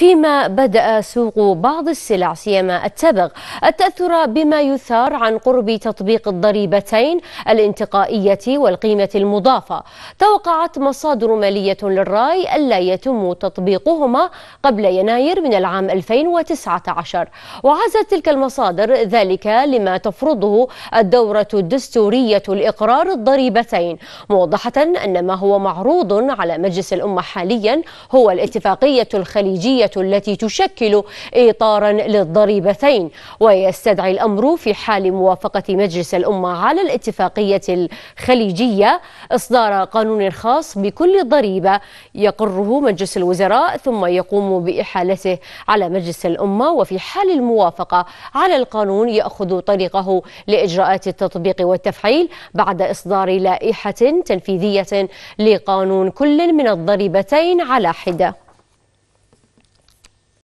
فيما بدأ سوق بعض السلع سيما التبغ التأثر بما يثار عن قرب تطبيق الضريبتين الانتقائية والقيمة المضافة توقعت مصادر مالية للراي ألا يتم تطبيقهما قبل يناير من العام 2019 وعزت تلك المصادر ذلك لما تفرضه الدورة الدستورية لإقرار الضريبتين موضحة أن ما هو معروض على مجلس الأمة حاليا هو الاتفاقية الخليجية التي تشكل إطارا للضريبتين ويستدعي الأمر في حال موافقة مجلس الأمة على الاتفاقية الخليجية إصدار قانون خاص بكل ضريبة يقره مجلس الوزراء ثم يقوم بإحالته على مجلس الأمة وفي حال الموافقة على القانون يأخذ طريقه لإجراءات التطبيق والتفعيل بعد إصدار لائحة تنفيذية لقانون كل من الضريبتين على حده